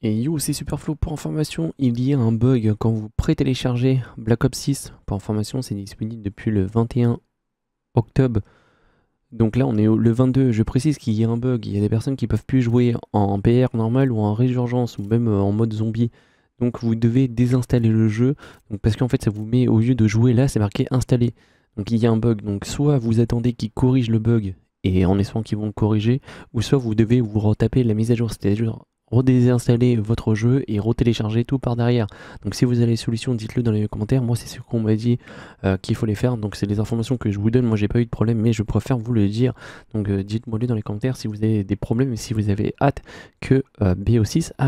Et yo c'est Superflow pour information, il y a un bug quand vous pré-téléchargez Black Ops 6. Pour information, c'est disponible depuis le 21 octobre. Donc là, on est le 22. Je précise qu'il y a un bug. Il y a des personnes qui peuvent plus jouer en PR normal ou en résurgence ou même euh, en mode zombie. Donc vous devez désinstaller le jeu. parce qu'en fait, ça vous met au lieu de jouer là, c'est marqué installer. Donc il y a un bug. Donc soit vous attendez qu'ils corrigent le bug et en espérant qu'ils vont le corriger, ou soit vous devez vous retaper la mise à jour. C'est-à-dire redésinstaller votre jeu et re-télécharger tout par derrière. Donc si vous avez des solutions, dites-le dans les commentaires. Moi, c'est ce qu'on m'a dit euh, qu'il faut les faire. Donc c'est des informations que je vous donne. Moi, j'ai pas eu de problème, mais je préfère vous le dire. Donc euh, dites-moi le dans les commentaires si vous avez des problèmes et si vous avez hâte que euh, BO6 a